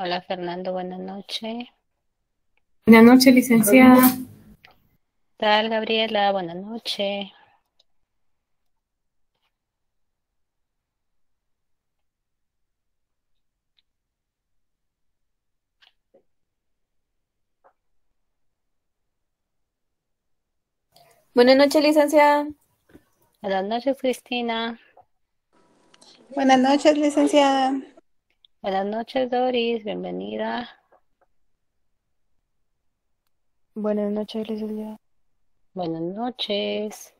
Hola Fernando, buenas noches. Buenas noches, licenciada. ¿Qué tal, Gabriela? Buenas noches. Buenas noches, licenciada. Buenas noches, Cristina. Buenas noches, licenciada. Buenas noches, Doris, bienvenida. Buenas noches, día Buenas noches.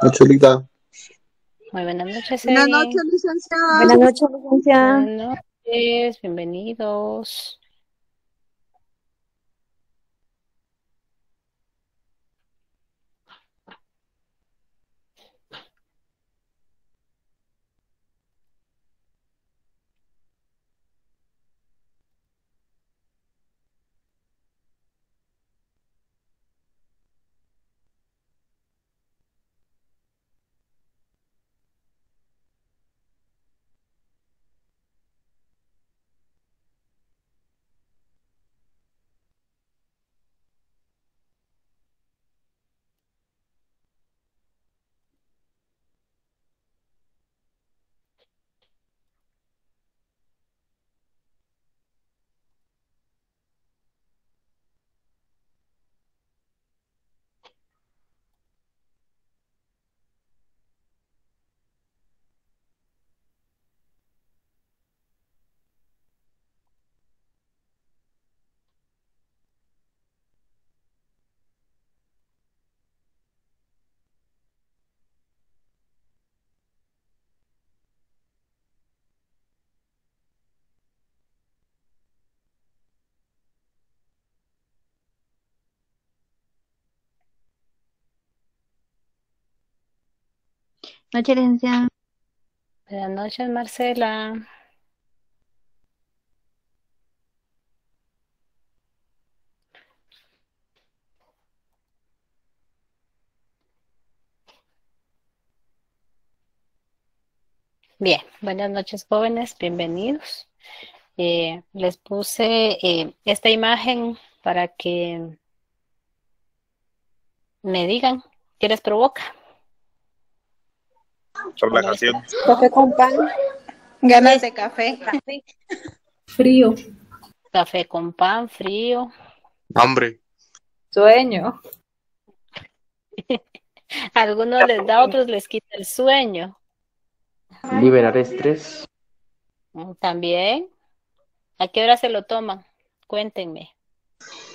Muy buenas noches. Buenas noches, licenciada. Buenas noches, licenciada. Buenas noches, bienvenidos. Buenas noches, Marcela. Bien, buenas noches jóvenes, bienvenidos. Eh, les puse eh, esta imagen para que me digan qué les provoca. Café con pan. Ganas de café. Frío. Café con pan, frío. Hambre. Sueño. Algunos les da, otros les quita el sueño. Liberar estrés. Mm, también. ¿A qué hora se lo toman? Cuéntenme.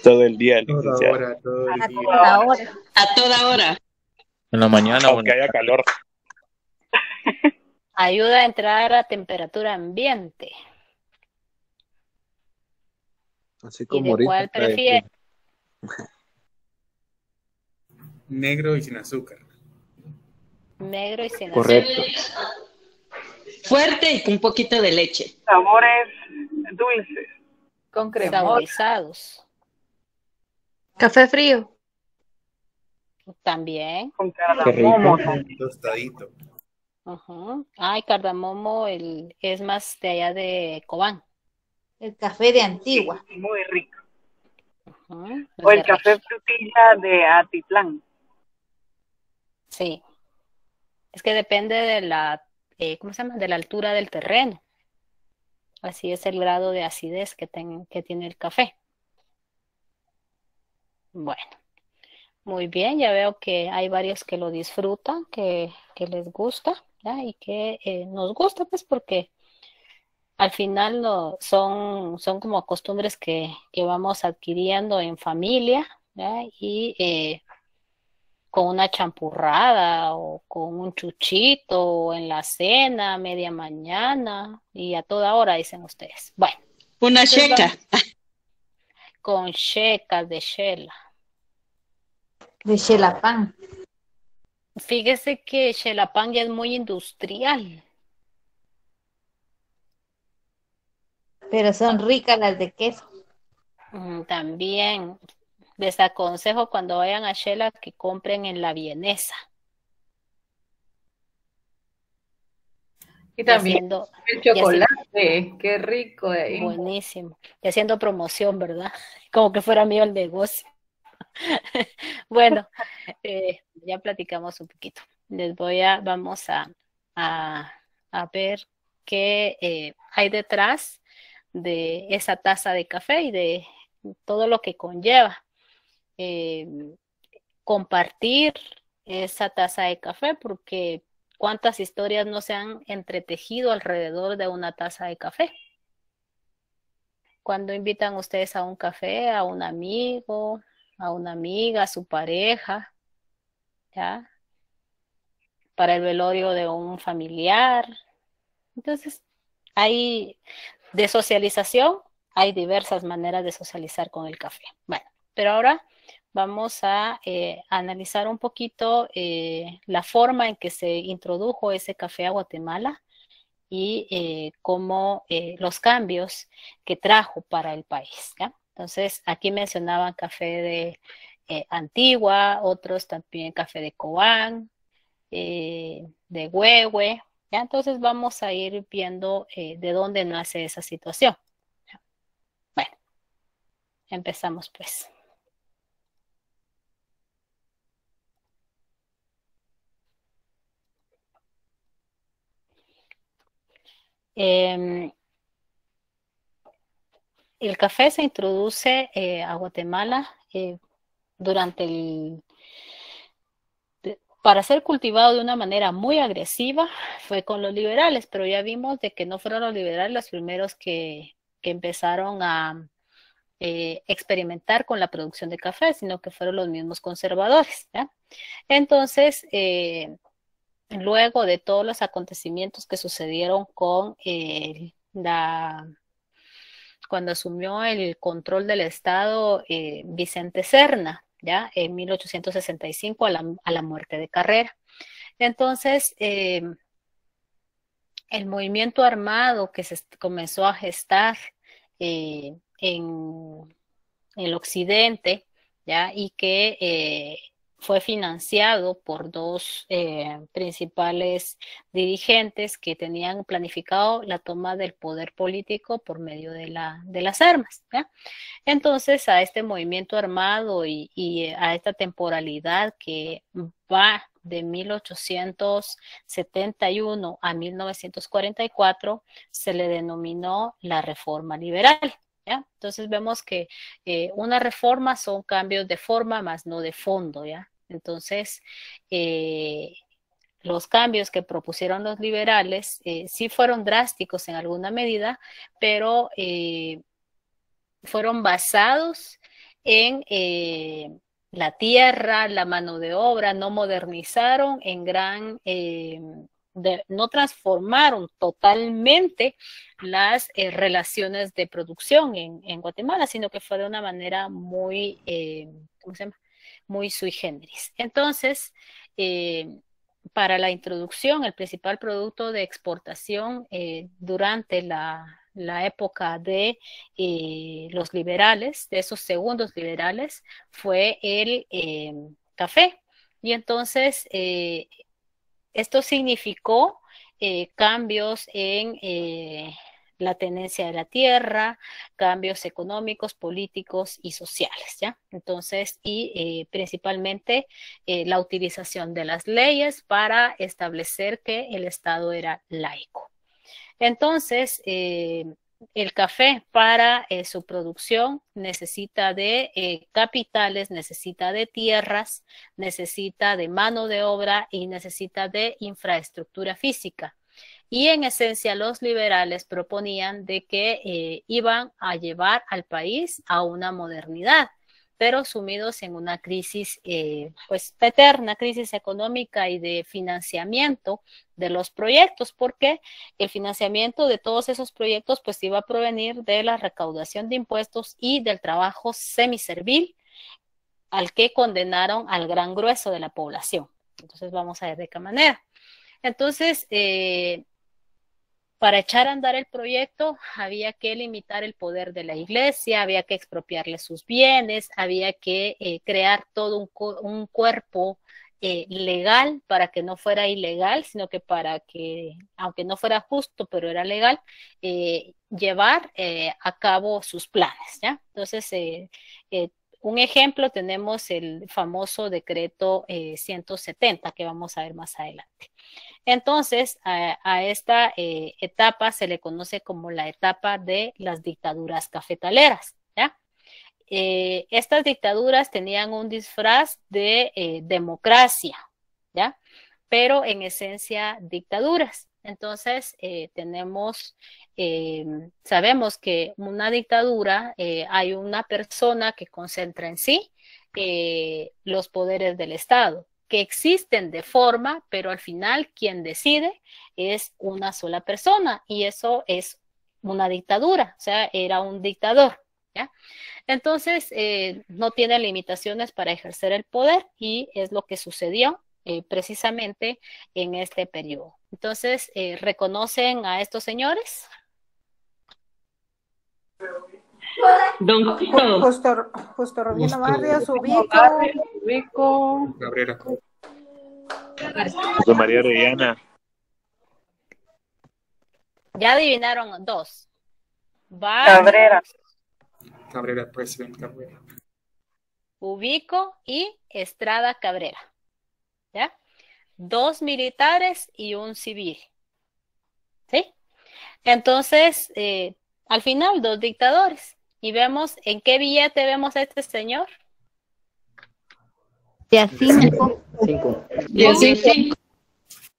Todo el día, a, Toda hora. a toda hora. En la mañana. Aunque haya calor. Ayuda a entrar a temperatura ambiente. Así como Negro y sin azúcar. Negro y sin Correcto. azúcar. Fuerte y con un poquito de leche. Sabores dulces. Con Saborizados. Café frío. También. Con Tostadito. Ajá. Ay, cardamomo, el es más de allá de Cobán. El café de Antigua. muy rico. O el café frutilla de Atitlán. Sí. Es que depende de la, eh, ¿cómo se llama? De la altura del terreno. Así es el grado de acidez que, que tiene el café. Bueno, muy bien, ya veo que hay varios que lo disfrutan, que les gusta. Y que eh, nos gusta, pues, porque al final no, son, son como costumbres que, vamos adquiriendo en familia, Y eh, con una champurrada o con un chuchito en la cena, media mañana y a toda hora, dicen ustedes. Bueno. Una checa. Con checas de chela. De shela pan. Fíjese que Xelapan ya es muy industrial. Pero son ah. ricas las de queso. Mm, también les aconsejo cuando vayan a Xela que compren en la vienesa. Y también el chocolate, qué rico. Ahí. Eh. Buenísimo. Y haciendo promoción, ¿verdad? Como que fuera mío el negocio. bueno, eh, ya platicamos un poquito. Les voy a, vamos a, a, ver qué eh, hay detrás de esa taza de café y de todo lo que conlleva. Eh, compartir esa taza de café porque cuántas historias no se han entretejido alrededor de una taza de café. Cuando invitan ustedes a un café, a un amigo, a una amiga, a su pareja, ¿ya? Para el velorio de un familiar. Entonces, hay de socialización, hay diversas maneras de socializar con el café. Bueno, pero ahora vamos a eh, analizar un poquito eh, la forma en que se introdujo ese café a Guatemala y eh, cómo los cambios que trajo para el país. ¿ya? Entonces, aquí mencionaban café de eh, Antigua, otros también café de Cobán, eh, de Huehue. Entonces, vamos a ir viendo eh, de dónde nace esa situación. Bueno, empezamos pues. Em, el café se introduce eh, a Guatemala eh, durante el... para ser cultivado de una manera muy agresiva fue con los liberales, pero ya vimos de que no fueron los liberales los primeros que, empezaron a eh, experimentar con la producción de café, sino que fueron los mismos conservadores. Entonces, luego de todos los acontecimientos que sucedieron con la cuando asumió el control del Estado eh, Vicente Serna, ya en 1865 a la, muerte de Carrera. Entonces, eh, el movimiento armado que se comenzó a gestar eh, en el occidente, ya, y que fue financiado por dos eh, principales dirigentes que tenían planificado la toma del poder político por medio de, la, de las armas. Entonces, a este movimiento armado y, a esta temporalidad que va de 1871 a 1944 se le denominó la reforma liberal. ¿Ya? Entonces vemos que eh, una reforma son cambios de forma más no de fondo, ¿ya? Entonces, eh, los cambios que propusieron los liberales eh, sí fueron drásticos en alguna medida, pero eh, fueron basados en la tierra, la mano de obra, no modernizaron en gran, no transformaron totalmente las relaciones de producción en, en, Guatemala, sino que fue de una manera muy, ¿cómo se llama? muy sui generis. Entonces, eh, para la introducción, el principal producto de exportación eh, durante la, época de eh, los liberales, de esos segundos liberales, fue el café. Y entonces esto significó cambios en la tenencia de la tierra, cambios económicos, políticos y sociales, ¿ya? Entonces, y eh, principalmente eh, la utilización de las leyes para establecer que el Estado era laico. Entonces, eh, el café para su producción necesita de capitales, necesita de tierras, necesita de mano de obra y necesita de infraestructura física. Y en esencia los liberales proponían de que eh, iban a llevar al país a una modernidad, pero sumidos en una crisis, eh, pues eterna crisis económica y de financiamiento de los proyectos, porque el financiamiento de todos esos proyectos pues iba a provenir de la recaudación de impuestos y del trabajo semiservil al que condenaron al gran grueso de la población. Entonces vamos a ver de qué manera. Entonces, eh, para echar a andar el proyecto había que limitar el poder de la iglesia, había que expropiarle sus bienes, había que eh, crear todo un, cuerpo eh, legal para que no fuera ilegal, sino que para que, aunque no fuera justo, pero era legal, llevar a cabo sus planes. ¿ya? Entonces, un ejemplo tenemos el famoso decreto 170 que vamos a ver más adelante. Entonces, a, esta eh, etapa se le conoce como la etapa de las dictaduras cafetaleras. ¿ya? Eh, estas dictaduras tenían un disfraz de eh, democracia, ¿ya? pero en esencia dictaduras. Entonces, tenemos, sabemos que una dictadura hay una persona que concentra en sí los poderes del Estado que existen de forma, pero al final quien decide es una sola persona y eso es una dictadura, o sea, era un dictador. ¿ya? Entonces, eh, no tiene limitaciones para ejercer el poder y es lo que sucedió eh, precisamente en este periodo. Entonces, eh, ¿reconocen a estos señores? Don Justo, Barrios, Ubico. Cabrera. María Ya adivinaron dos. Cabrera. Cabrera, presidente Cabrera. Ubico y Estrada Cabrera. ¿Ya? Dos militares y un civil. ¿Sí? Entonces, eh, al final, dos dictadores y vemos en qué billete vemos a este señor. cinco.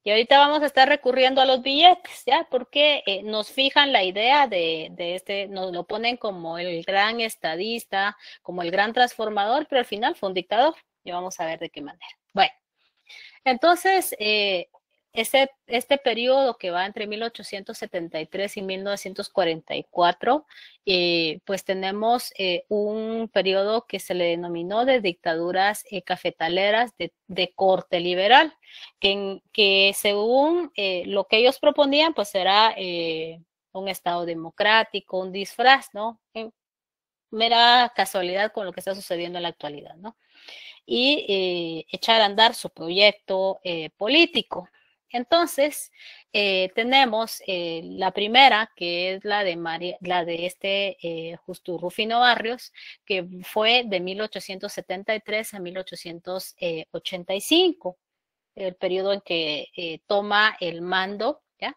Y ahorita vamos a estar recurriendo a los billetes, ¿ya? Porque eh, nos fijan la idea de, de, este, nos lo ponen como el gran estadista, como el gran transformador, pero al final fue un dictador. Y vamos a ver de qué manera. Bueno, entonces, eh, este, este periodo que va entre 1873 y 1944, eh, pues tenemos eh, un periodo que se le denominó de dictaduras eh, cafetaleras de, corte liberal, que, que según lo que ellos proponían, pues era un Estado democrático, un disfraz, ¿no? mera casualidad con lo que está sucediendo en la actualidad, ¿no? Y echar a andar su proyecto político. Entonces, eh, tenemos eh, la primera, que es la de, María, la de este eh, Justo Rufino Barrios, que fue de 1873 a 1885, el periodo en que toma el mando. ¿ya?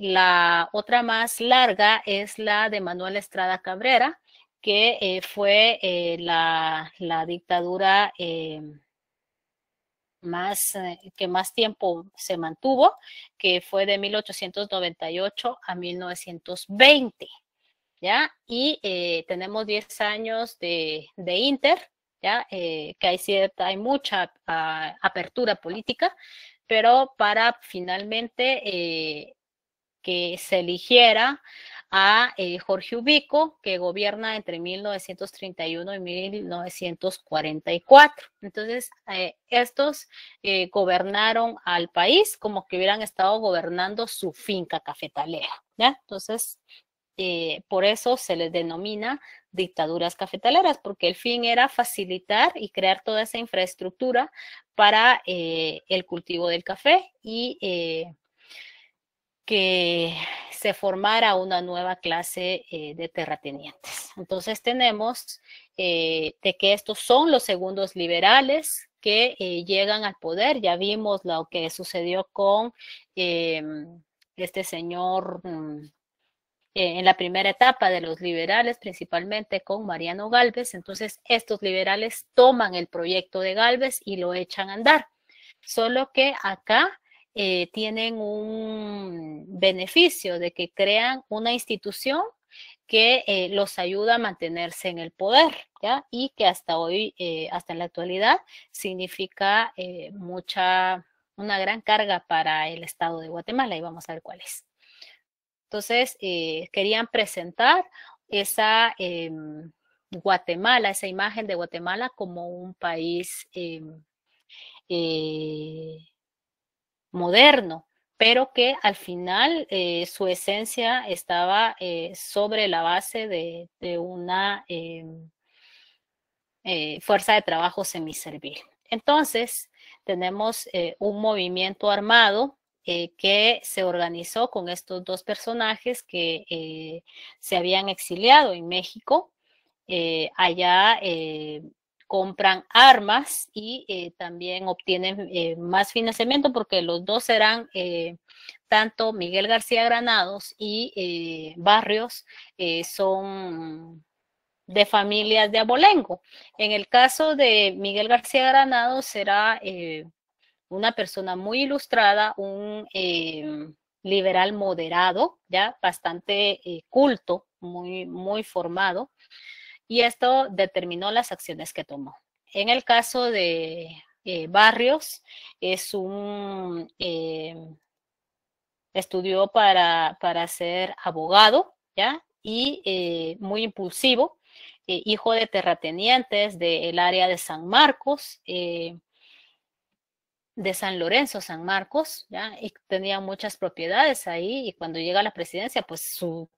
la otra más larga es la de Manuel Estrada Cabrera, que fue la, dictadura más, eh, que más tiempo se mantuvo, que fue de 1898 a 1920. ¿Ya? Y eh, tenemos 10 años de, de Inter, ¿ya? Eh, que hay cierta, hay mucha ah, apertura política, pero para finalmente que se eligiera a eh, Jorge Ubico, que gobierna entre 1931 y 1944. Entonces, eh, estos eh, gobernaron al país como que hubieran estado gobernando su finca cafetalera. ¿ya? Entonces, por eso se les denomina dictaduras cafetaleras, porque el fin era facilitar y crear toda esa infraestructura para el cultivo del café y que se formara una nueva clase eh, de terratenientes. Entonces tenemos eh, de que estos son los segundos liberales que eh, llegan al poder. Ya vimos lo que sucedió con este señor mm, en la primera etapa de los liberales, principalmente con Mariano Galvez. Entonces estos liberales toman el proyecto de Galvez y lo echan a andar. Solo que acá eh, tienen un beneficio de que crean una institución que eh, los ayuda a mantenerse en el poder, ¿ya? Y que hasta hoy, eh, hasta en la actualidad, significa mucha, una gran carga para el Estado de Guatemala y vamos a ver cuál es. Entonces, querían presentar esa Guatemala, esa imagen de Guatemala como un país moderno, pero que al final eh, su esencia estaba eh, sobre la base de, una em, eh, fuerza de trabajo semiservil. Entonces, tenemos un movimiento armado que se organizó con estos dos personajes que se habían exiliado en México. allá compran armas y eh, también obtienen eh, más financiamiento porque los dos serán eh, tanto Miguel García Granados y Barrios son de familias de abolengo. En el caso de Miguel García Granados será una persona muy ilustrada, un liberal moderado, ya bastante culto, muy, muy formado y esto determinó las acciones que tomó. En el caso de eh, Barrios, es un eh, estudió para, ser abogado, ¿ya? Y eh, muy impulsivo, eh, hijo de terratenientes del área de San Marcos, de San Lorenzo, San Marcos, ¿ya? Y tenía muchas propiedades ahí y cuando llega a la presidencia, pues su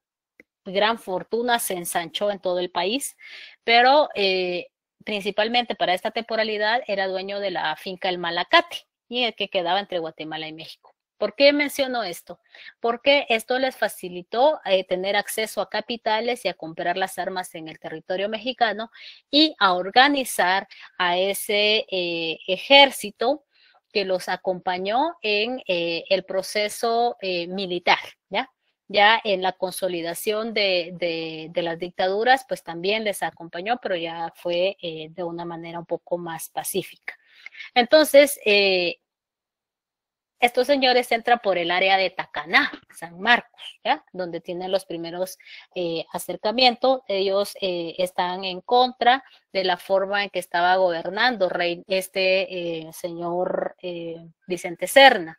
gran fortuna, se ensanchó en todo el país, pero eh, principalmente para esta temporalidad era dueño de la finca El Malacate, y el que quedaba entre Guatemala y México. ¿Por qué menciono esto? Porque esto les facilitó eh, tener acceso a capitales y a comprar las armas en el territorio mexicano y a organizar a ese eh, ejército que los acompañó en el proceso militar, ¿ya? Ya en la consolidación de, de, las dictaduras, pues también les acompañó, pero ya fue eh, de una manera un poco más pacífica. Entonces, eh, estos señores entran por el área de Tacaná, San Marcos, donde tienen los primeros eh, acercamientos. Ellos están en contra de la forma en que estaba gobernando rey, este señor Vicente Serna.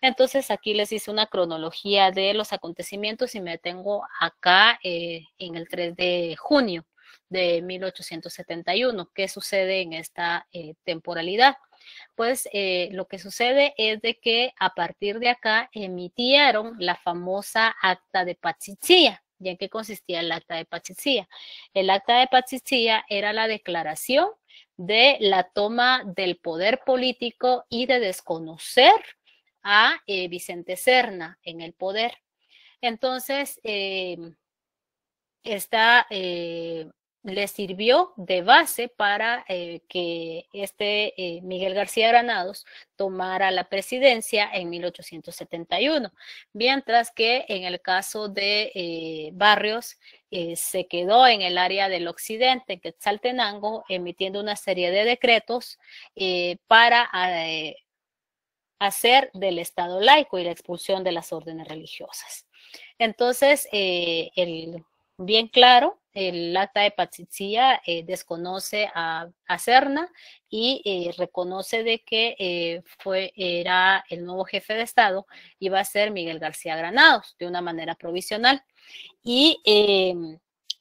Entonces aquí les hice una cronología de los acontecimientos y me tengo acá eh, en el 3 de junio de 1871. ¿Qué sucede en esta eh, temporalidad? Pues eh, lo que sucede es de que a partir de acá emitieron la famosa acta de Pachichía. ¿Y en qué consistía el acta de Pachichía? El acta de Pachichía era la declaración de la toma del poder político y de desconocer a eh, Vicente Serna en el poder. Entonces, eh, esta eh, le sirvió de base para que este Miguel García Granados tomara la presidencia en 1871, mientras que en el caso de Barrios se quedó en el área del occidente, en Quetzaltenango, emitiendo una serie de decretos para hacer del Estado laico y la expulsión de las órdenes religiosas. Entonces, eh, el, bien claro, el acta de Patricia eh, desconoce a, Cerna y eh, reconoce de que fue, era el nuevo jefe de Estado, iba a ser Miguel García Granados, de una manera provisional. Y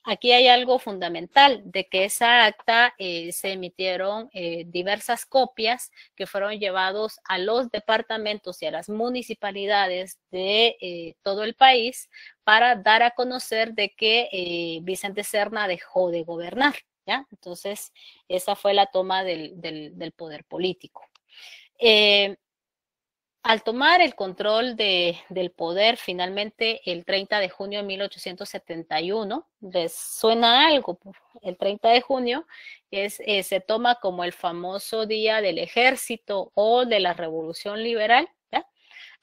aquí hay algo fundamental, de que esa acta eh, se emitieron eh, diversas copias que fueron llevados a los departamentos y a las municipalidades de eh, todo el país para dar a conocer de que Vicente Serna dejó de gobernar, ¿ya? Entonces, esa fue la toma del poder político. Al tomar el control de, del poder finalmente el 30 de junio de 1871, ¿les suena algo? El 30 de junio es, eh, se toma como el famoso día del ejército o de la revolución liberal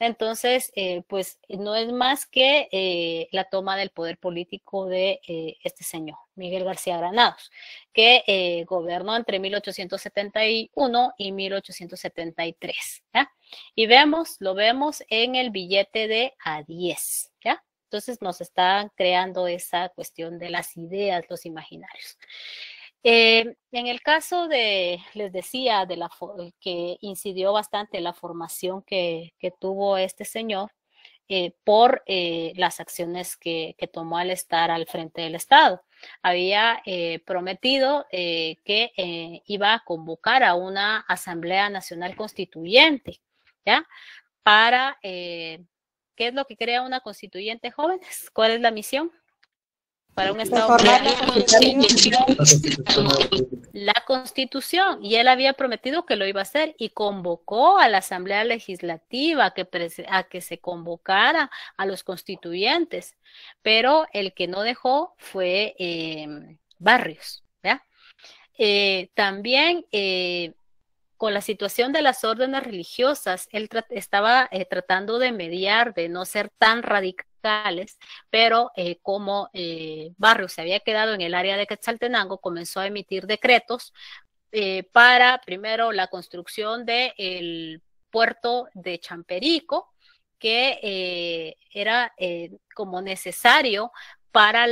entonces, eh, pues no es más que eh, la toma del poder político de eh, este señor, Miguel García Granados, que gobernó entre 1871 y 1873. ¿ya? Y vemos, lo vemos en el billete de A10. ¿ya? Entonces nos están creando esa cuestión de las ideas, los imaginarios. Eh, en el caso de, les decía, de la que incidió bastante la formación que, que tuvo este señor eh, por eh, las acciones que, tomó al estar al frente del Estado. Había prometido que iba a convocar a una Asamblea Nacional Constituyente, ¿ya? Para, ¿qué es lo que crea una constituyente jóvenes? ¿Cuál es la misión? para un Estado la constitución. la constitución. Y él había prometido que lo iba a hacer y convocó a la Asamblea Legislativa a que, que se convocara a los constituyentes. Pero el que no dejó fue em, Barrios. Eh, también eh, con la situación de las órdenes religiosas, él estaba eh, tratando de mediar, de no ser tan radical pero eh, como eh, Barrio se había quedado en el área de Quetzaltenango, comenzó a emitir decretos eh, para, primero, la construcción del puerto de Champerico, que era como necesario para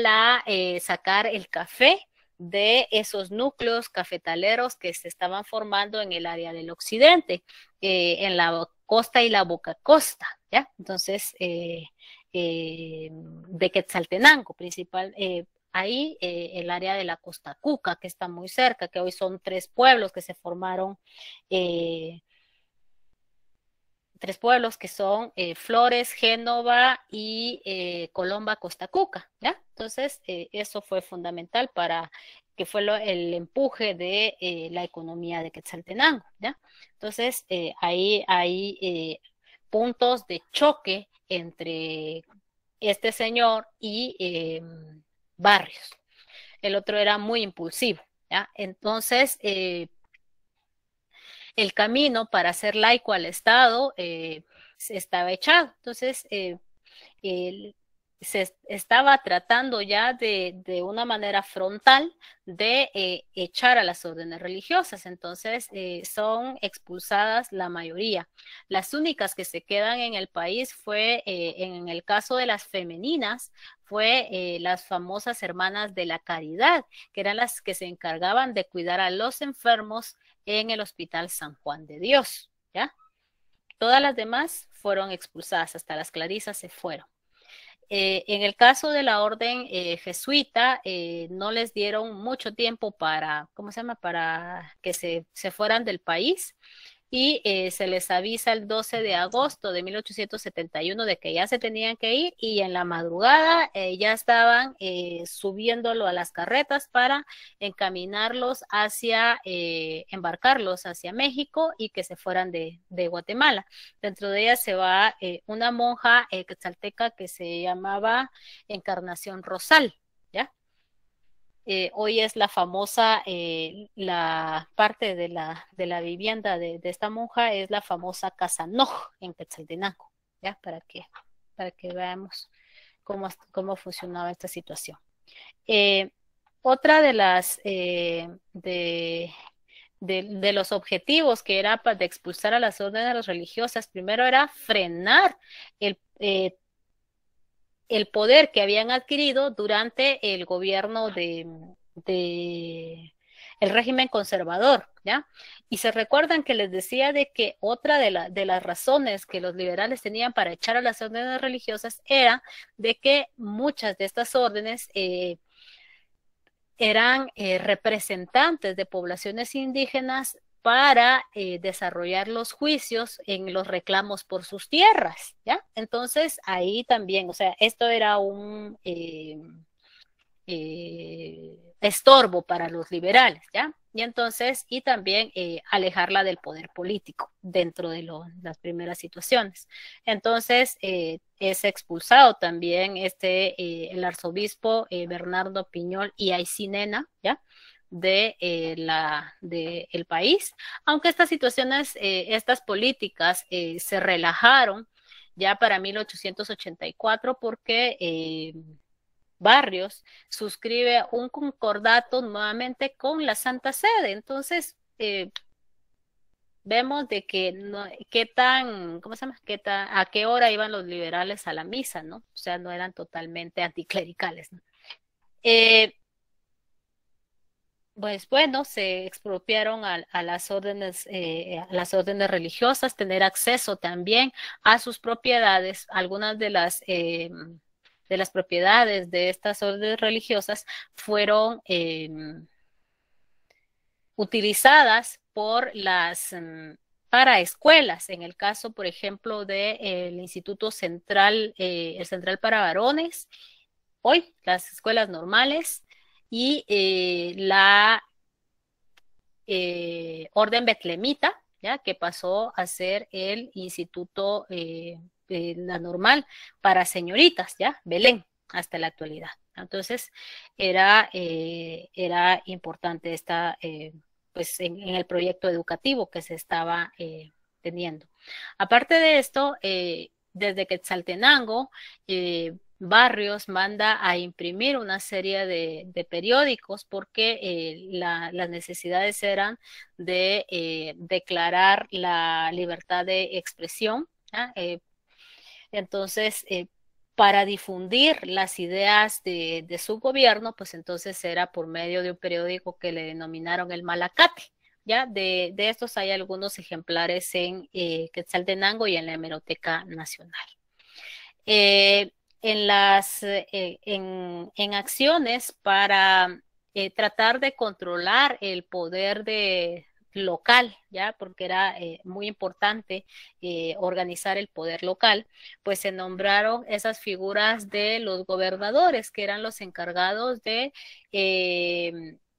sacar el café de esos núcleos cafetaleros que se estaban formando en el área del occidente, en la costa y la boca costa, ¿ya? Entonces, eh, eh, de Quetzaltenango, principal, eh, ahí eh, el área de la Costa Cuca, que está muy cerca, que hoy son tres pueblos que se formaron, tres pueblos que son Flores, Génova y Colomba, Costa Cuca, ¿ya? Entonces, eso fue fundamental para que fue el empuje de la economía de Quetzaltenango, ¿ya? Entonces, ahí hay puntos de choque entre este señor y em, Barrios. El otro era muy impulsivo. ¿ya? Entonces, eh, el camino para ser laico al Estado eh, estaba echado. Entonces, eh, el, se estaba tratando ya de, una manera frontal de eh, echar a las órdenes religiosas. Entonces eh, son expulsadas la mayoría. Las únicas que se quedan en el país fue, eh, en el caso de las femeninas, fue las famosas hermanas de la caridad, que eran las que se encargaban de cuidar a los enfermos en el Hospital San Juan de Dios. ¿ya? Todas las demás fueron expulsadas, hasta las clarisas se fueron. Eh, en el caso de la orden eh, jesuita, eh, no les dieron mucho tiempo para, ¿cómo se llama?, para que se, se fueran del país y eh, se les avisa el 12 de agosto de 1871 de que ya se tenían que ir y en la madrugada eh, ya estaban eh, subiéndolo a las carretas para encaminarlos hacia, embarcarlos hacia México y que se fueran de, de Guatemala. Dentro de ella se va una monja quetzalteca que se llamaba Encarnación Rosal. Eh, hoy es la famosa, eh, la parte de la, de la vivienda de, esta monja es la famosa Casa Noj en Quetzaltenango, ¿ya? Para que, para que veamos cómo, cómo funcionaba esta situación. Eh, otra de las, de, de, los objetivos que era de expulsar a las órdenes religiosas, primero era frenar el, el poder que habían adquirido durante el gobierno de, el régimen conservador, ¿ya? Y se recuerdan que les decía de que otra de, las razones que los liberales tenían para echar a las órdenes religiosas era de que muchas de estas órdenes eh, eran eh, representantes de poblaciones indígenas para eh, desarrollar los juicios en los reclamos por sus tierras, ¿ya? Entonces, ahí también, o sea, esto era un eh, eh, estorbo para los liberales, ¿ya? Y entonces, y también alejarla del poder político dentro de las primeras situaciones. Entonces, es expulsado también este, el arzobispo Bernardo Piñol y Aicinena, ¿ya? de eh, la de el país aunque estas situaciones eh, estas políticas eh, se relajaron ya para 1884 porque Barrios suscribe un concordato nuevamente con la Santa Sede entonces vemos de que no, qué tan cómo se llama qué tan, a qué hora iban los liberales a la misa no o sea no eran totalmente anticlericales pues bueno, se expropiaron a, las órdenes, eh, a las órdenes religiosas, tener acceso también a sus propiedades, algunas de las eh, de las propiedades de estas órdenes religiosas fueron eh, utilizadas por las mm, para escuelas, en el caso, por ejemplo, del Instituto Central, el Central para Varones, hoy las escuelas normales, y eh, la eh, orden betlemita, ¿ya? que pasó a ser el instituto eh, la normal para señoritas, ¿ya? Belén, hasta la actualidad. Entonces, era, era importante esta, pues en, el proyecto educativo que se estaba teniendo. Aparte de esto, desde Quetzaltenango, eh, Barrios manda a imprimir una serie de, periódicos porque eh, las necesidades eran de eh, declarar la libertad de expresión. Eh, entonces, para difundir las ideas de, su gobierno, pues entonces era por medio de un periódico que le denominaron el Malacate. Ya de, de estos hay algunos ejemplares en Quetzaltenango y en la Hemeroteca Nacional en las eh, en, acciones para eh, tratar de controlar el poder de local, ya porque era eh, muy importante organizar el poder local, pues se nombraron esas figuras de los gobernadores que eran los encargados de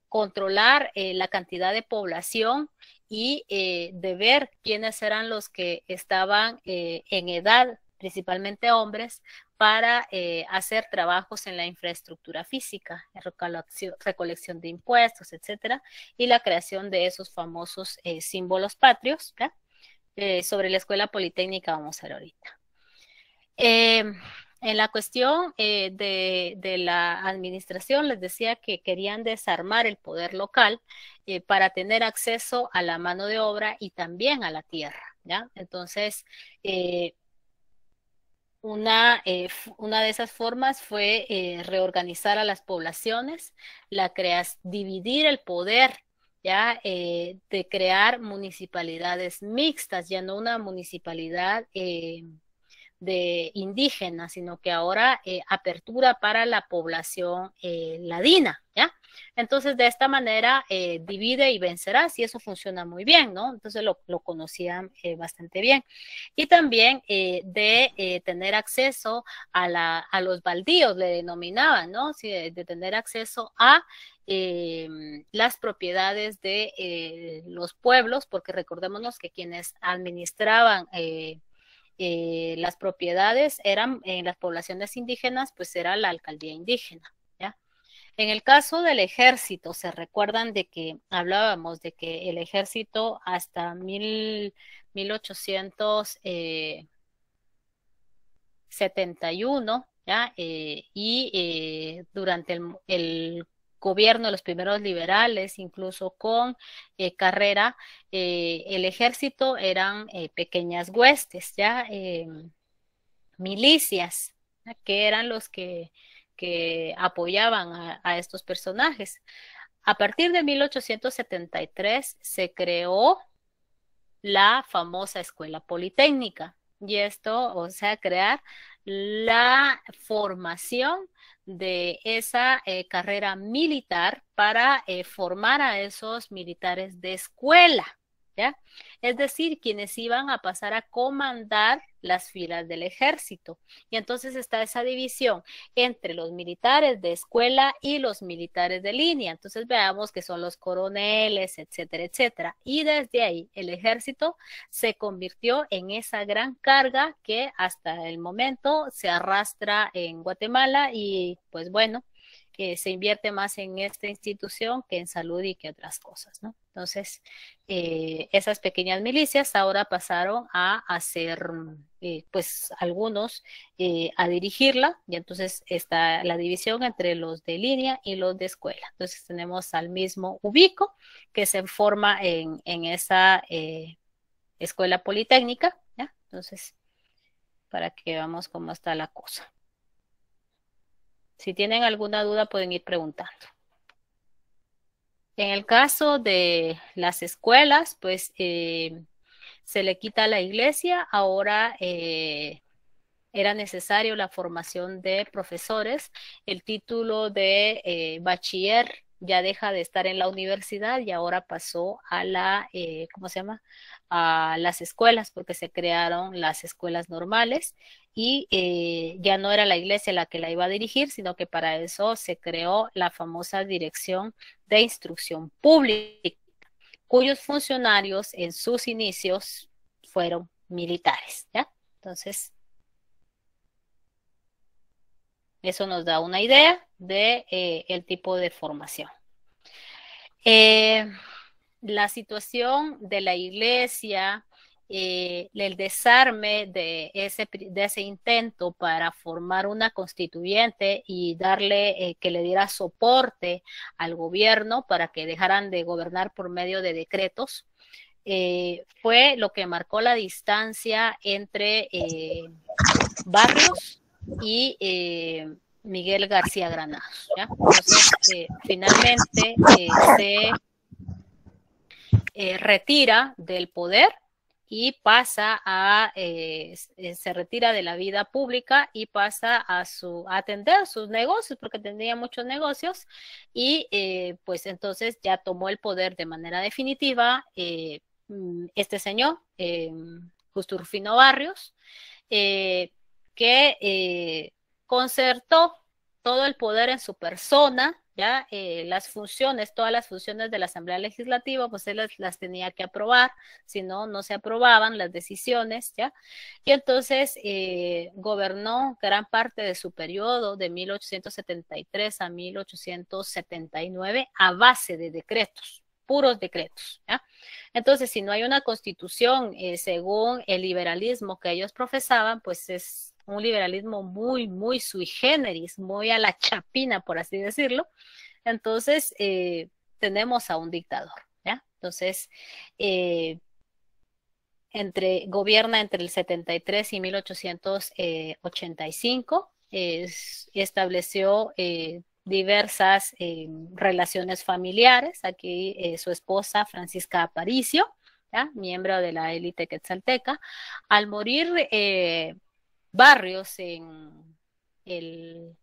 controlar la cantidad de población y de ver quiénes eran los que estaban en edad principalmente hombres, para eh, hacer trabajos en la infraestructura física, recolección, de impuestos, etcétera, y la creación de esos famosos eh, símbolos patrios. Eh, sobre la escuela politécnica vamos a ver ahorita. en la cuestión de, la administración, les decía que querían desarmar el poder local para tener acceso a la mano de obra y también a la tierra. ¿ya? Entonces, eh, una, eh, una de esas formas fue eh, reorganizar a las poblaciones, la dividir el poder ya eh, de crear municipalidades mixtas, ya no una municipalidad de indígenas, sino que ahora apertura para la población ladina, ya entonces, de esta manera, eh, divide y vencerás y eso funciona muy bien, ¿no? Entonces, lo, conocían eh, bastante bien. Y también de tener acceso a, los baldíos, le denominaban, ¿no? de, tener acceso a las propiedades de eh, los pueblos, porque recordémonos que quienes administraban las propiedades eran en las poblaciones indígenas, pues era la alcaldía indígena. En el caso del ejército, se recuerdan de que hablábamos de que el ejército hasta 1871, eh, ¿ya? Eh, y eh, durante el, gobierno de los primeros liberales, incluso con eh, carrera, eh, el ejército eran pequeñas huestes, ya milicias, que eran los que que apoyaban a, estos personajes. A partir de 1873 se creó la famosa escuela politécnica y esto, o sea, crear la formación de esa eh, carrera militar para eh, formar a esos militares de escuela. Es decir, quienes iban a pasar a comandar las filas del ejército. Y entonces está esa división entre los militares de escuela y los militares de línea. Entonces veamos que son los coroneles, etcétera, etcétera. Y desde ahí el ejército se convirtió en esa gran carga que hasta el momento se arrastra en Guatemala y pues bueno, se invierte más en esta institución que en salud y que otras cosas, ¿no? Entonces, eh, esas pequeñas milicias ahora pasaron a hacer, eh, pues, algunos eh, a dirigirla, y entonces está la división entre los de línea y los de escuela. Entonces, tenemos al mismo Ubico, que se forma en, en esa escuela politécnica, ¿ya? Entonces, para que veamos cómo está la cosa. Si tienen alguna duda pueden ir preguntando. En el caso de las escuelas, pues eh, se le quita a la iglesia, ahora eh, era necesario la formación de profesores, el título de eh, bachiller ya deja de estar en la universidad y ahora pasó a la, ¿cómo se llama? A las escuelas, porque se crearon las escuelas normales y eh, ya no era la iglesia la que la iba a dirigir, sino que para eso se creó la famosa Dirección de Instrucción Pública, cuyos funcionarios en sus inicios fueron militares, ¿ya? Entonces, eso nos da una idea de eh, el tipo de formación. Eh, la situación de la iglesia eh, el desarme de ese, de ese intento para formar una constituyente y darle, eh, que le diera soporte al gobierno para que dejaran de gobernar por medio de decretos, eh, fue lo que marcó la distancia entre Barrios y... Miguel García Granados. finalmente se retira del poder y pasa a, eh, eh, se retira de la vida pública y pasa a, su, atender sus negocios, porque tenía muchos negocios, y eh, pues entonces ya tomó el poder de manera definitiva mm, este señor, Justo Rufino Barrios, que concertó todo el poder en su persona, ya eh, las funciones, todas las funciones de la Asamblea Legislativa, pues él las, tenía que aprobar, si no, no se aprobaban las decisiones, ¿ya? Y entonces eh, gobernó gran parte de su periodo de 1873 a 1879 a base de decretos, puros decretos. ¿ya? Entonces, si no hay una constitución eh, según el liberalismo que ellos profesaban, pues es un liberalismo muy, muy sui generis, muy a la chapina, por así decirlo, entonces eh, tenemos a un dictador. ¿ya? Entonces, eh, entre, gobierna entre el 73 y 1885, eh, estableció diversas relaciones familiares. Aquí su esposa, Francisca Aparicio, miembro de la élite quetzalteca, al morir barrios en El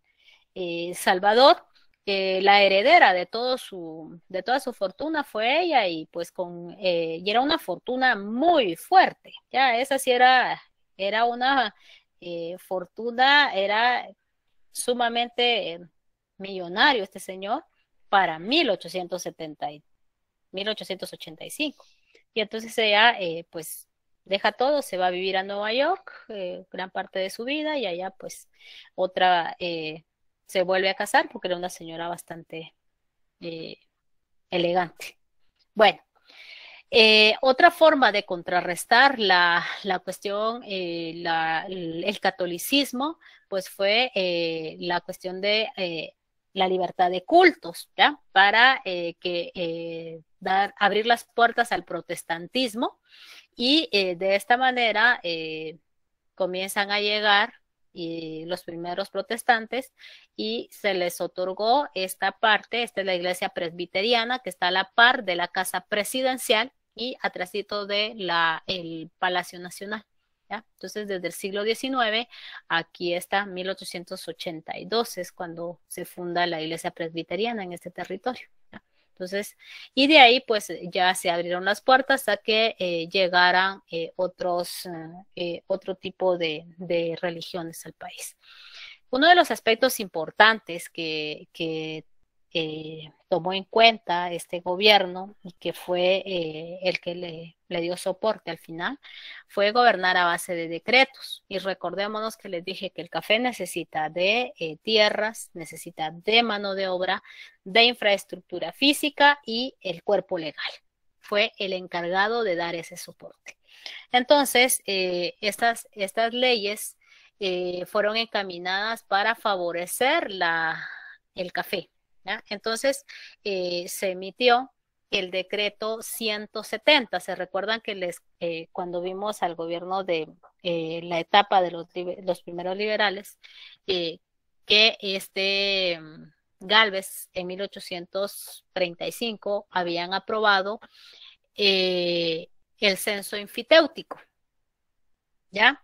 eh, Salvador, la heredera de, todo su, de toda su fortuna fue ella y pues con, eh, y era una fortuna muy fuerte, ya esa sí era, era una eh, fortuna, era sumamente eh, millonario este señor para 1870, 1885. Y entonces ella, pues, deja todo, se va a vivir a Nueva York eh, gran parte de su vida y allá pues otra eh, se vuelve a casar porque era una señora bastante eh, elegante. Bueno, otra forma de contrarrestar la, cuestión, el, catolicismo, pues fue la cuestión de la libertad de cultos, ¿ya? Para eh, que eh, dar, abrir las puertas al protestantismo y eh, de esta manera comienzan a llegar los primeros protestantes y se les otorgó esta parte, esta es la iglesia presbiteriana que está a la par de la casa presidencial y atrásito de la el Palacio Nacional. Entonces, desde el siglo XIX, aquí está 1882, es cuando se funda la iglesia presbiteriana en este territorio. Entonces, y de ahí pues ya se abrieron las puertas a que eh, llegaran eh, otros, eh, otro tipo de, religiones al país. Uno de los aspectos importantes que, que tomó en cuenta este gobierno y que fue el que le le dio soporte al final, fue gobernar a base de decretos. Y recordémonos que les dije que el café necesita de eh, tierras, necesita de mano de obra, de infraestructura física y el cuerpo legal. Fue el encargado de dar ese soporte. Entonces, eh, estas, estas leyes eh, fueron encaminadas para favorecer la, el café. Entonces, se emitió el decreto 170. Se recuerdan que les, eh, cuando vimos al gobierno de eh, la etapa de los, los primeros liberales, eh, que este mm, Galvez en 1835 habían aprobado el censo infitéutico. ¿Ya?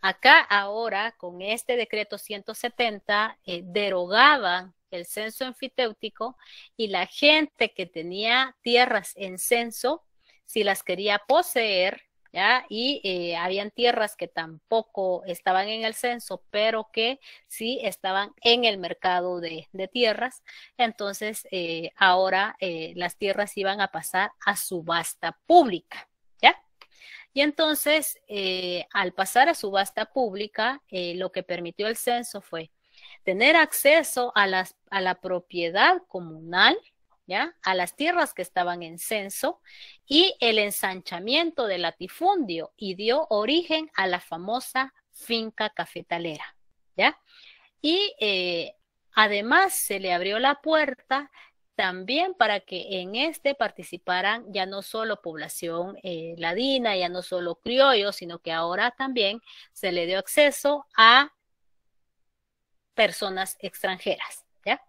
Acá ahora, con este decreto 170, derogaban el censo enfitéutico, y la gente que tenía tierras en censo, si las quería poseer, ¿ya? Y eh, habían tierras que tampoco estaban en el censo, pero que sí estaban en el mercado de, tierras. Entonces, eh, ahora eh, las tierras iban a pasar a subasta pública, ¿ya? Y entonces, al pasar a subasta pública, lo que permitió el censo fue tener acceso a, a la propiedad comunal, ¿ya? a las tierras que estaban en censo y el ensanchamiento del latifundio y dio origen a la famosa finca cafetalera. ¿ya? Y eh, además se le abrió la puerta también para que en este participaran ya no solo población eh, ladina, ya no solo criollos, sino que ahora también se le dio acceso a personas extranjeras, ¿ya?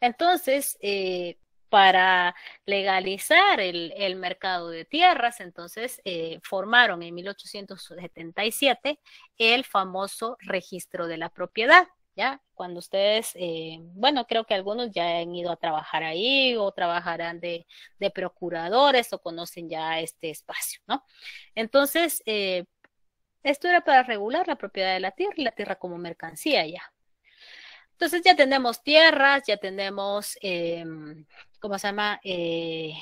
Entonces, eh, para legalizar el, mercado de tierras, entonces eh, formaron en 1877 el famoso registro de la propiedad. ¿Ya? Cuando ustedes, eh, bueno, creo que algunos ya han ido a trabajar ahí o trabajarán de, procuradores o conocen ya este espacio, ¿no? Entonces, esto era para regular la propiedad de la tierra y la tierra como mercancía ya, entonces ya tenemos tierras, ya tenemos, em, ¿cómo se llama? Eh,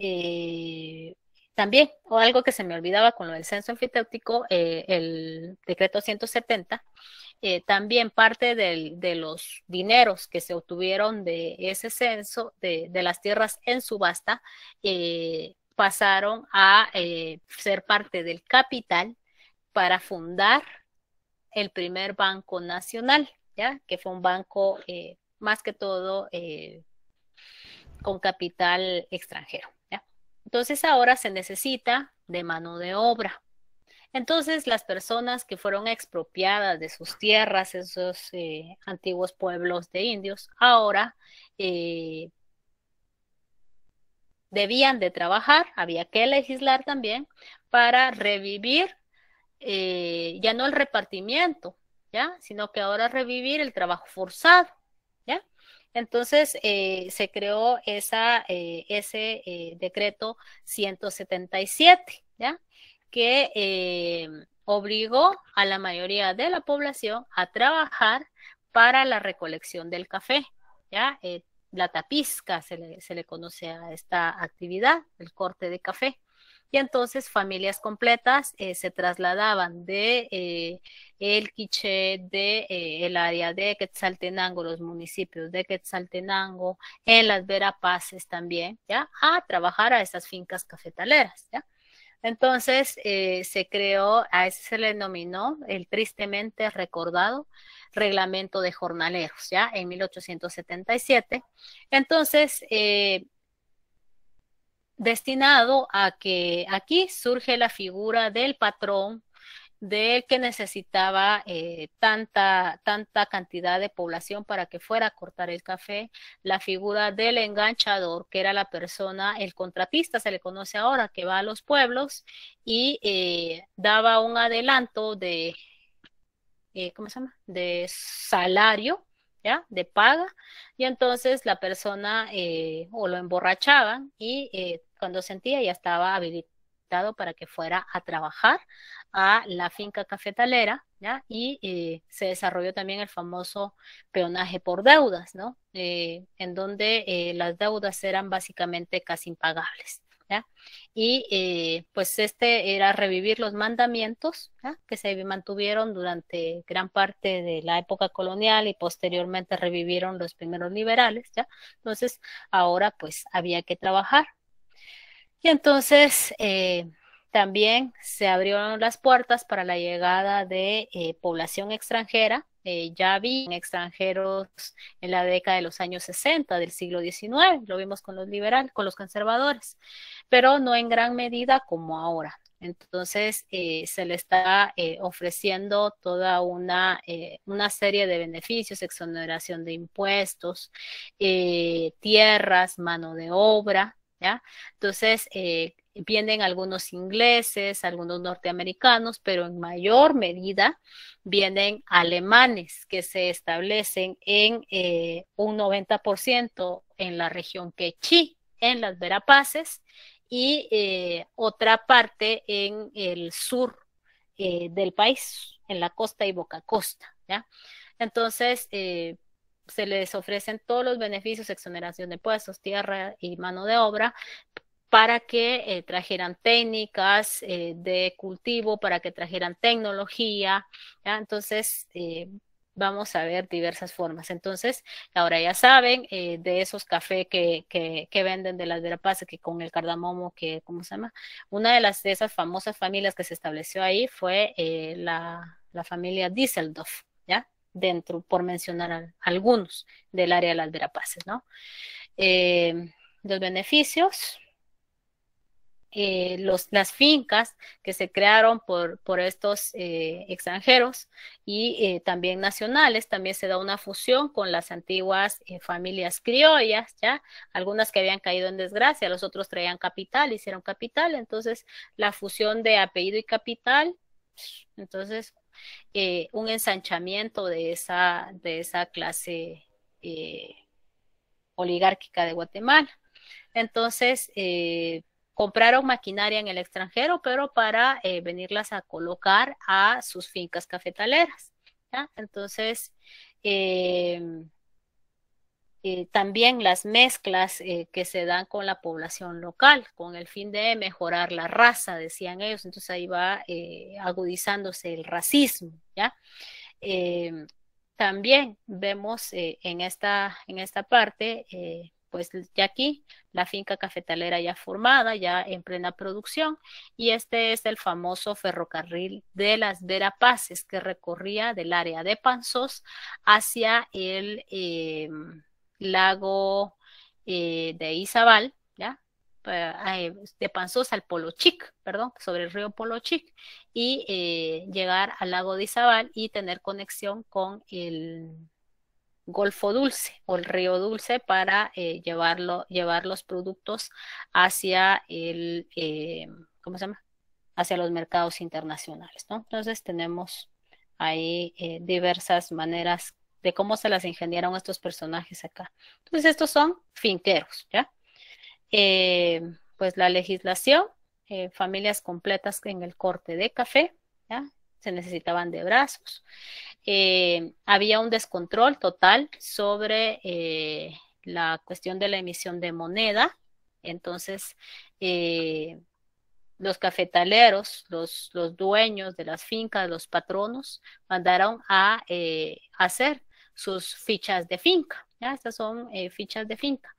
eh, también, o algo que se me olvidaba con lo del censo anfiteótico, eh, el decreto 170, también parte de los dineros que se obtuvieron de ese censo, de, de las tierras en subasta, pasaron a ser parte del capital para fundar el primer banco nacional, ¿ya? Que fue un banco eh, más que todo eh, con capital extranjero, Entonces ahora se necesita de mano de obra. Entonces las personas que fueron expropiadas de sus tierras, esos eh, antiguos pueblos de indios, ahora debían de trabajar, había que legislar también para revivir eh, ya no el repartimiento, ¿ya? Sino que ahora revivir el trabajo forzado, ¿ya? Entonces eh, se creó esa, eh, ese decreto 177, ¿ya? Que obligó a la mayoría de la población a trabajar para la recolección del café, ¿ya? la tapizca, se le, se le conoce a esta actividad, el corte de café y entonces familias completas eh, se trasladaban de eh, el Quiché, de eh, el área de Quetzaltenango, los municipios de Quetzaltenango, en las Verapaces también, ¿ya? A trabajar a esas fincas cafetaleras, ¿ya? Entonces se creó, a ese se le denominó el tristemente recordado reglamento de jornaleros, ya en 1877. Entonces eh, destinado a que aquí surge la figura del patrón del que necesitaba eh, tanta, tanta cantidad de población para que fuera a cortar el café, la figura del enganchador, que era la persona, el contratista se le conoce ahora, que va a los pueblos y eh, daba un adelanto de, eh, ¿cómo se llama? De salario, ¿ya? De paga, y entonces la persona o lo emborrachaban y cuando sentía ya estaba habilitado para que fuera a trabajar a la finca cafetalera, ¿ya? Y eh, se desarrolló también el famoso peonaje por deudas, ¿no? Eh, en donde eh, las deudas eran básicamente casi impagables. ¿Ya? Y pues este era revivir los mandamientos que se mantuvieron durante gran parte de la época colonial y posteriormente revivieron los primeros liberales, ¿ya? Entonces, ahora pues había que trabajar y entonces eh, también se abrieron las puertas para la llegada de eh, población extranjera. Eh, ya vi extranjeros en la década de los años 60 del siglo XIX, lo vimos con los liberales, con los conservadores, pero no en gran medida como ahora. Entonces, se le está ofreciendo toda una, una serie de beneficios, exoneración de impuestos, tierras, mano de obra, entonces, eh, vienen algunos ingleses, algunos norteamericanos, pero en mayor medida vienen alemanes que se establecen en eh, un 90% en la región quechí, en las Verapaces, y eh, otra parte en el sur del país, en la costa y boca costa. ¿ya? Entonces, se les ofrecen todos los beneficios, exoneración de puestos, tierra y mano de obra, para que eh, trajeran técnicas eh, de cultivo, para que trajeran tecnología. Entonces, eh, vamos a ver diversas formas. Entonces, ahora ya saben de esos cafés que, que, que, venden de las paz que con el cardamomo, que, ¿cómo se llama? Una de las de esas famosas familias que se estableció ahí fue la, la familia Düsseldorf, ¿ya? dentro, por mencionar algunos, del área de las verapaces, ¿no? Eh, los beneficios, eh, los, las fincas que se crearon por, por estos eh, extranjeros y también nacionales, también se da una fusión con las antiguas familias criollas, ¿ya? Algunas que habían caído en desgracia, los otros traían capital, hicieron capital, entonces la fusión de apellido y capital, entonces eh, un ensanchamiento de esa, de esa clase eh, oligárquica de Guatemala. Entonces, eh, compraron maquinaria en el extranjero, pero para venirlas a colocar a sus fincas cafetaleras. ¿ya? Entonces, eh, también las mezclas eh, que se dan con la población local, con el fin de mejorar la raza, decían ellos. Entonces ahí va eh, agudizándose el racismo, ¿ya? también vemos en, esta, en esta parte, pues ya aquí, la finca cafetalera ya formada, ya en plena producción, y este es el famoso ferrocarril de las Verapaces que recorría del área de Panzos hacia el lago eh, de Izabal, ¿ya? Ah, eh, de panzos al Polo Chic, perdón, sobre el río Polo Chic, y eh, llegar al lago de Izabal y tener conexión con el Golfo Dulce o el río Dulce para llevarlo, llevar los productos hacia el, ¿cómo se llama? Hacia los mercados internacionales, Entonces tenemos ahí diversas maneras de cómo se las ingeniaron estos personajes acá. Entonces, estos son finqueros, ¿ya? Eh, pues la legislación, eh, familias completas en el corte de café, ¿ya? Se necesitaban de brazos. Eh, había un descontrol total sobre la cuestión de la emisión de moneda. Entonces, los cafetaleros, los, dueños de las fincas, los patronos, mandaron a hacer sus fichas de finca. ¿ya? Estas son eh, fichas de finca.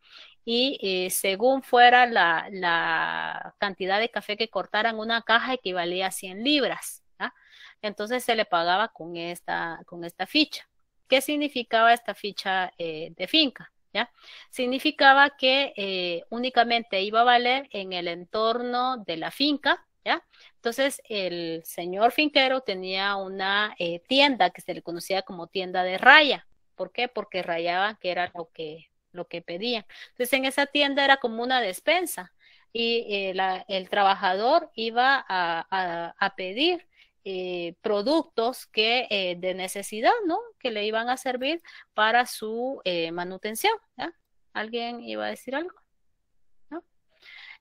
Y eh, según fuera la, la, cantidad de café que cortaran, una caja equivalía a 100 libras. ¿ya? Entonces se le pagaba con esta, con esta ficha. ¿Qué significaba esta ficha eh, de finca? ¿Ya? Significaba que únicamente iba a valer en el entorno de la finca, ¿ya? Entonces, el señor finquero tenía una eh, tienda que se le conocía como tienda de raya. ¿Por qué? Porque rayaba que era lo que, lo que pedían. Entonces, en esa tienda era como una despensa y eh, el trabajador iba a, pedir eh, productos que de necesidad, ¿no? Que le iban a servir para su manutención. ¿Alguien iba a decir algo?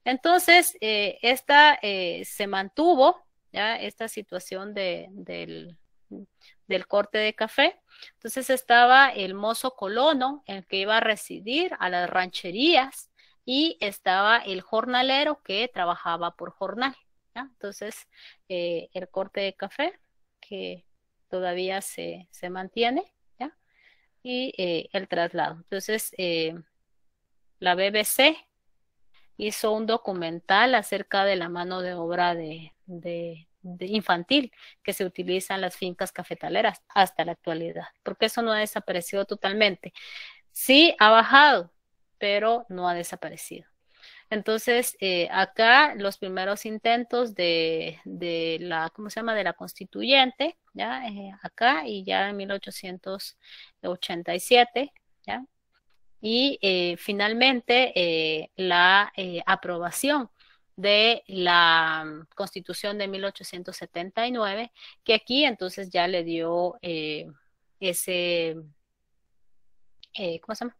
Entonces, eh, esta eh, se mantuvo, ya esta situación del, corte de café. Entonces estaba el mozo colono, el que iba a residir a las rancherías, y estaba el jornalero que trabajaba por jornal. Entonces, eh, el corte de café que todavía se, mantiene, ¿ya? y el traslado. Entonces, la BBC hizo un documental acerca de la mano de obra de, infantil que se utiliza en las fincas cafetaleras hasta la actualidad, porque eso no ha desaparecido totalmente. Sí, ha bajado, pero no ha desaparecido. Entonces, eh, acá los primeros intentos de, la, ¿cómo se llama?, de la constituyente, ¿ya? Eh, acá y ya en 1887, ¿ya? y eh, finalmente eh, la eh, aprobación de la mm, Constitución de 1879, que aquí entonces ya le dio ese, ¿cómo se llama?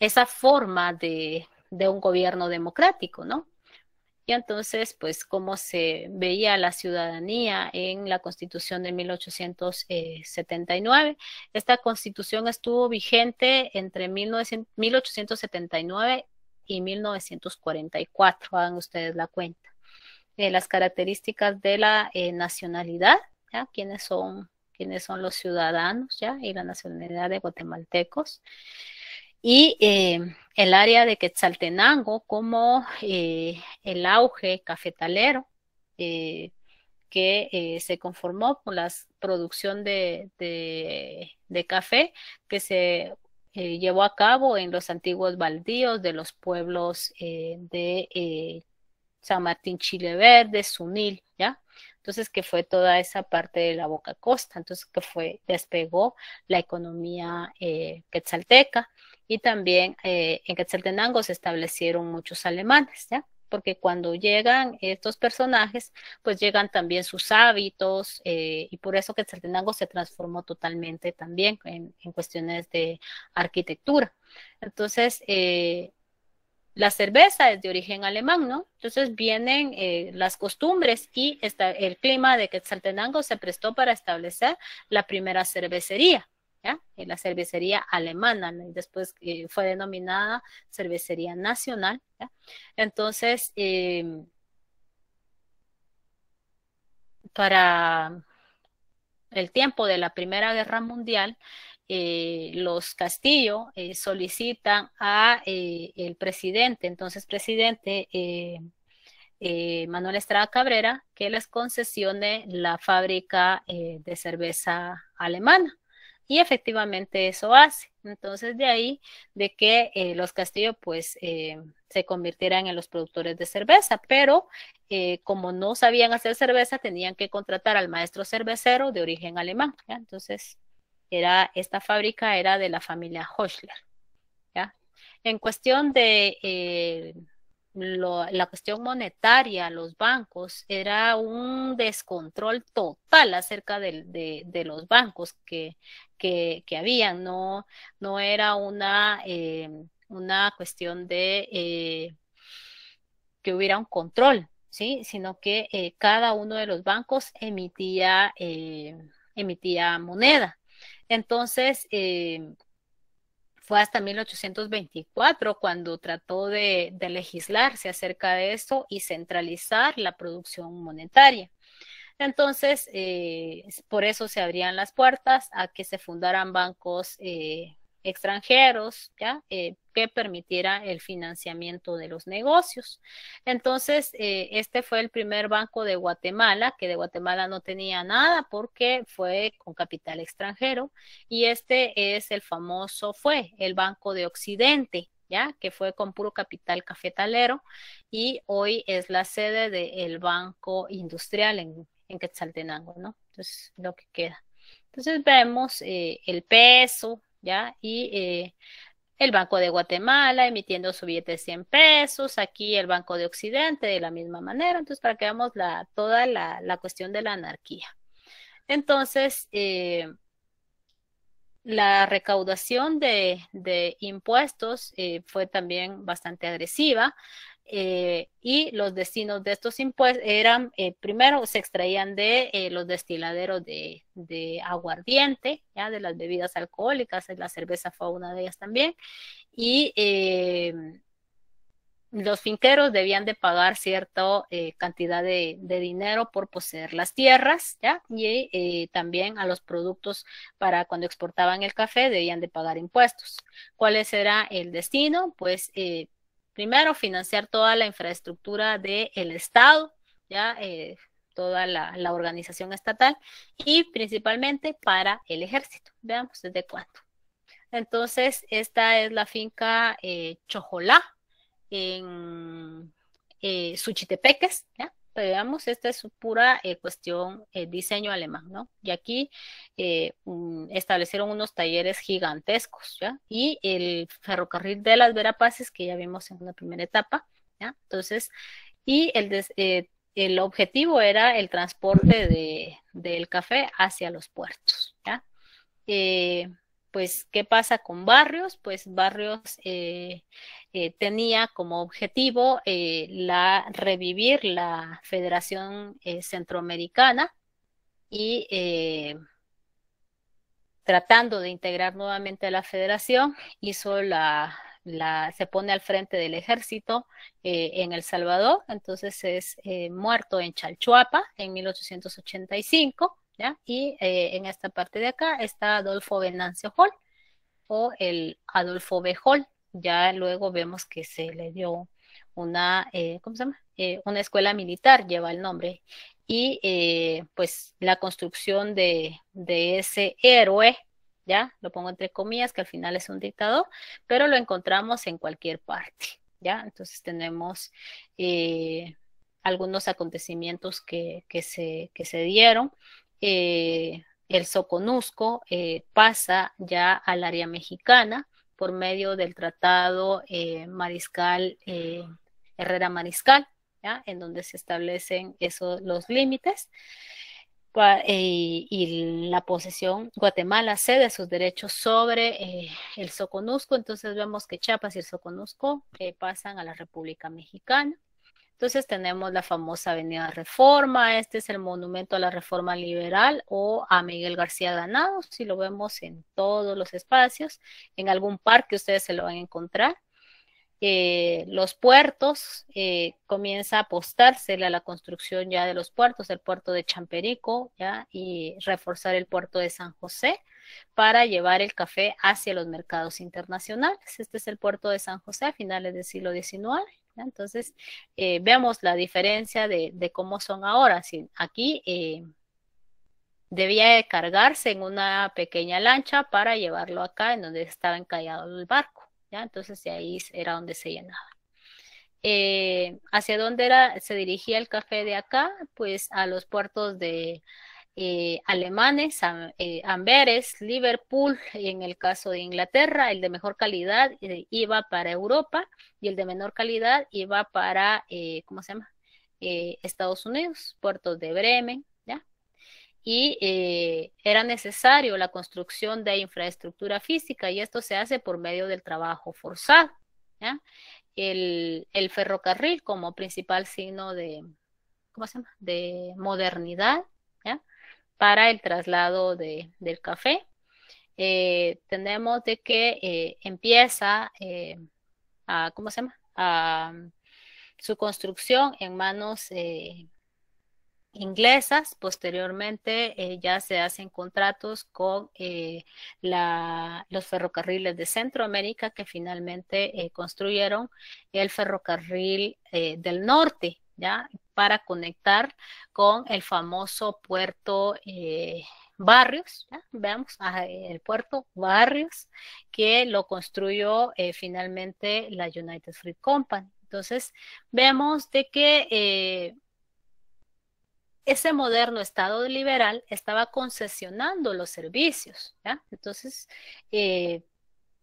esa forma de, de un gobierno democrático, ¿no? Y entonces, pues, cómo se veía la ciudadanía en la Constitución de 1879. Eh, Esta Constitución estuvo vigente entre 1879 y 1944, hagan ustedes la cuenta. Eh, las características de la eh, nacionalidad, ¿ya? ¿Quiénes son, son los ciudadanos, ¿ya? Y la nacionalidad de guatemaltecos. Y em, el área de Quetzaltenango como eh, el auge cafetalero eh, que eh, se conformó con la producción de, de, café que se llevó a cabo en los antiguos baldíos de los pueblos de San Martín Chile Verde, Sunil, ¿ya? Entonces, que fue toda esa parte de la Boca Costa, entonces que fue, despegó la economía eh, quetzalteca y también eh, en Quetzaltenango se establecieron muchos alemanes, ¿ya? porque cuando llegan estos personajes, pues llegan también sus hábitos eh, y por eso Quetzaltenango se transformó totalmente también en, cuestiones de arquitectura. Entonces, eh, la cerveza es de origen alemán, ¿no? Entonces vienen las costumbres y el clima de Quetzaltenango se prestó para establecer la primera cervecería. En eh, la cervecería alemana, después eh, fue denominada cervecería nacional. Entonces, em, para el tiempo de la Primera Guerra Mundial, eh, los Castillo solicitan a el presidente, entonces presidente Manuel Estrada Cabrera, que les concesione la fábrica de cerveza alemana. Y efectivamente eso hace. Entonces de ahí de que eh, los castillos pues eh, se convirtieran en los productores de cerveza, pero eh, como no sabían hacer cerveza tenían que contratar al maestro cervecero de origen alemán. Entonces era esta fábrica era de la familia Hochler. En cuestión de la cuestión monetaria, los bancos, era un descontrol total acerca de, de, los bancos que, que, que, habían, no, no era una, eh, una cuestión de eh, que hubiera un control, ¿sí? sino que eh, cada uno de los bancos emitía, eh, emitía moneda. Entonces, fue hasta 1824 cuando trató de, legislarse acerca de esto y centralizar la producción monetaria. Entonces, eh, por eso se abrían las puertas a que se fundaran bancos eh, extranjeros, ¿ya? Eh, que permitiera el financiamiento de los negocios. Entonces, eh, este fue el primer banco de Guatemala, que de Guatemala no tenía nada porque fue con capital extranjero, y este es el famoso, fue el Banco de Occidente, ¿ya? Que fue con puro capital cafetalero, y hoy es la sede del Banco Industrial en, Quetzaltenango, ¿no? Entonces, lo que queda. Entonces vemos eh, el peso, ¿ya? Y eh, el Banco de Guatemala emitiendo su billete de 100 pesos, aquí el Banco de Occidente de la misma manera, entonces para que veamos la, toda la, la cuestión de la anarquía. Entonces, eh, la recaudación de, de impuestos eh, fue también bastante agresiva. Eh, y los destinos de estos impuestos eran, eh, primero se extraían de eh, los destiladeros de, de aguardiente, ¿ya? de las bebidas alcohólicas, la cerveza fue una de ellas también, y los finqueros debían de pagar cierta cantidad de, de, dinero por poseer las tierras, ¿ya? y también a los productos para cuando exportaban el café debían de pagar impuestos. ¿Cuál era el destino? Pues primero, financiar toda la infraestructura del Estado, ya eh, toda la, organización estatal y principalmente para el ejército. Veamos desde cuánto. Entonces, esta es la finca eh, Chojolá en eh, Suchitepeques, ¿ya? Veamos, eh, esta es pura eh, cuestión de eh, diseño alemán, ¿no? Y aquí mm, establecieron unos talleres gigantescos, ¿ya? Y el ferrocarril de las Verapaces, que ya vimos en una primera etapa, ¿ya? Entonces, y el, el objetivo era el transporte del café hacia los puertos, ¿ya? pues, ¿qué pasa con Barrios? Pues Barrios eh, eh, tenía como objetivo eh, la, revivir la Federación Centroamericana y tratando de integrar nuevamente a la federación, hizo la se pone al frente del ejército en El Salvador, entonces es muerto en Chalchuapa en 1885 y eh, en esta parte de acá está Adolfo Benancio Hall o el Adolfo B. Hall. Ya luego vemos que se le dio una, eh, eh, una escuela militar, lleva el nombre. Y pues la construcción de, ese héroe, ¿ya? Lo pongo entre comillas, que al final es un dictador, pero lo encontramos en cualquier parte, ¿ya? Entonces tenemos algunos acontecimientos que, se, que se dieron eh, el Soconusco eh, pasa ya al área mexicana por medio del tratado eh, Mariscal Herrera Mariscal, en donde se establecen esos los límites y, y la posesión Guatemala cede sus derechos sobre el Soconusco, entonces vemos que Chiapas y el Soconusco pasan a la República Mexicana. Entonces tenemos la famosa Avenida Reforma, este es el monumento a la Reforma Liberal o a Miguel García Ganado, si lo vemos en todos los espacios, en algún parque ustedes se lo van a encontrar. Eh, los puertos, eh, comienza a apostarse a la construcción ya de los puertos, el puerto de Champerico, y reforzar el puerto de San José para llevar el café hacia los mercados internacionales. Este es el puerto de San José a finales del siglo XIX. Entonces, eh, veamos la diferencia de, cómo son ahora. aquí eh, debía cargarse en una pequeña lancha para llevarlo acá, en donde estaba encallado el barco. ¿ya? Entonces, de ahí era donde se llenaba. Eh, ¿Hacia dónde era, se dirigía el café de acá? Pues a los puertos de eh, alemanes, eh, Amberes, Liverpool, en el caso de Inglaterra, el de mejor calidad eh, iba para Europa y el de menor calidad iba para, ¿cómo se llama? Estados Unidos, puertos de Bremen, ¿ya? Y era necesario la construcción de infraestructura física y esto se hace por medio del trabajo forzado, ¿ya? El, el ferrocarril como principal signo de, ¿cómo se llama? De modernidad para el traslado del café. Eh, tenemos de que eh, empieza eh, a, ¿cómo se llama? su construcción en manos inglesas. Posteriormente ya se hacen contratos con los ferrocarriles de Centroamérica que finalmente construyeron el ferrocarril del norte ¿ya? Para conectar con el famoso puerto eh, Barrios, ¿ya? veamos ah, el puerto Barrios, que lo construyó eh, finalmente la United Free Company. Entonces, vemos de que eh, ese moderno Estado liberal estaba concesionando los servicios, Entonces, eh,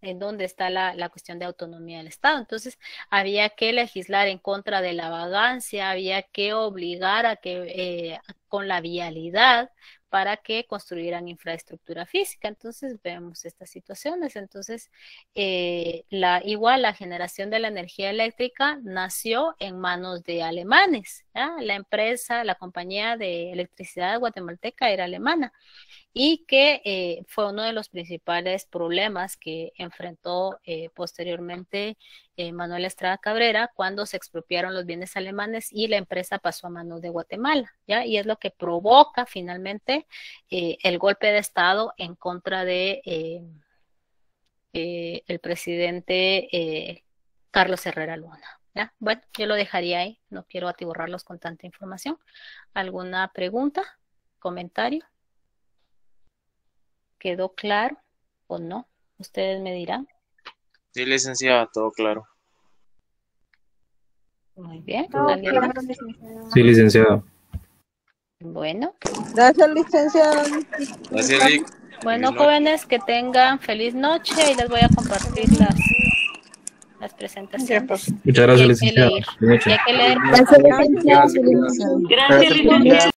en donde está la, cuestión de autonomía del Estado. Entonces, había que legislar en contra de la vagancia, había que obligar a que eh, con la vialidad para que construyeran infraestructura física. Entonces, vemos estas situaciones. Entonces, eh, la, igual la generación de la energía eléctrica nació en manos de alemanes Ah, la empresa, la compañía de electricidad guatemalteca era alemana y que eh, fue uno de los principales problemas que enfrentó eh, posteriormente eh, Manuel Estrada Cabrera cuando se expropiaron los bienes alemanes y la empresa pasó a manos de Guatemala, ¿ya? Y es lo que provoca finalmente el golpe de Estado en contra de... el presidente Carlos Herrera Luna. Bueno, yo lo dejaría ahí, no quiero atiborrarlos con tanta información. ¿Alguna pregunta? ¿Comentario? ¿Quedó claro o no? Ustedes me dirán. Sí, licenciada, todo claro. Muy bien. sí, licenciada. Bueno. Gracias, licenciada. Gracias, Lic. Bueno, jóvenes, que tengan feliz noche y les voy a compartir las las pues. presentaciones. Muchas gracias, licenciada. Gracias, licenciada. Gracias, licenciada.